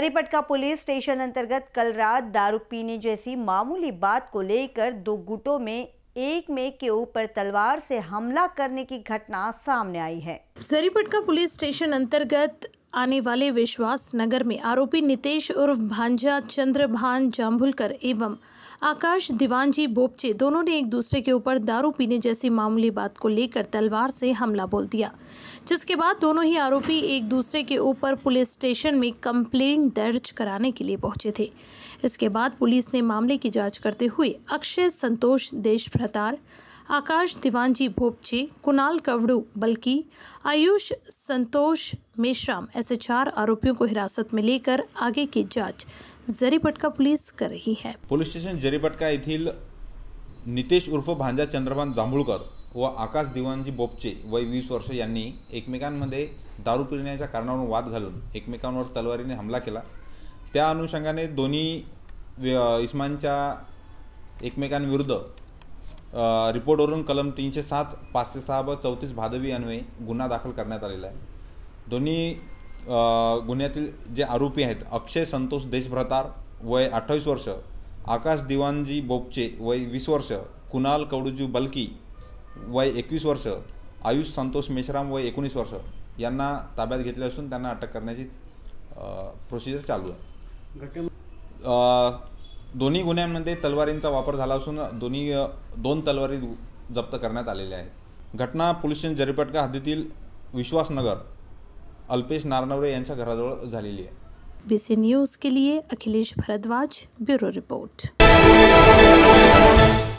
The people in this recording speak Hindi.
करीपटका पुलिस स्टेशन अंतर्गत कल रात दारू पीने जैसी मामूली बात को लेकर दो गुटों में एक में के ऊपर तलवार से हमला करने की घटना सामने आई है सरीपटका पुलिस स्टेशन अंतर्गत आने वाले विश्वास नगर में आरोपी नितेश उर्फ भांजा चंद्रभान जाम्भुलकर एवं आकाश दीवानजी बोपचे दोनों ने एक दूसरे के ऊपर दारू पीने जैसी मामूली बात को लेकर तलवार से हमला बोल दिया जिसके बाद दोनों ही आरोपी एक दूसरे के ऊपर पुलिस स्टेशन में कंप्लेंट दर्ज कराने के लिए पहुंचे थे इसके बाद पुलिस ने मामले की जांच करते हुए अक्षय संतोष देश प्रतार आकाश दिवानजी भोपचे कुणाल कवड़ू बल्कि आयुष संतोष मेश्राम ऐसे चार आरोपियों को हिरासत में लेकर आगे की जांच जरीपटका पुलिस कर रही है पुलिस स्टेशन जरीपटका येथील नितेश उर्फ भांजा चंद्रकांत जांभूळकर व आकाश दिवानजी बोपचे वय वीस वर्ष यांनी एकमेकांमध्ये दारू पिण्याच्या कारणावरून वाद घालून एकमेकांवर तलवारीने हमला केला त्या अनुषंगाने दोन्ही इस्मानच्या एकमेकांविरुद्ध रिपोर्टवरून कलम तीनशे सात पाचशे सहा व चौतीस भादवी अन्वये गुन्हा दाखल करण्यात आलेला आहे दोन्ही गुन्ह्यातील जे आरोपी आहेत अक्षय संतोष देशभ्रतार वय अठ्ठावीस वर्ष आकाश दिवानजी बोपचे वय वीस वर्ष कुणाल कवडूजी बलकी वय एकवीस वर्ष आयुष संतोष मेश्राम वय एकोणीस वर्ष यांना ताब्यात घेतले असून त्यांना अटक करण्याची प्रोसिजर चालू आहे दोन्ही गुन्ह्यांमध्ये तलवारींचा वापर झाला असून दोन्ही दोन तलवारी जप्त करण्यात आलेल्या आहेत घटना पोलीस जरीपटका हद्दीतील विश्वासनगर अल्पेश नारनवरे यांच्या घराजवळ झालेली आहे बी सी न्यूज के लिए अखिलेश भारद्वाज ब्युरो रिपोर्ट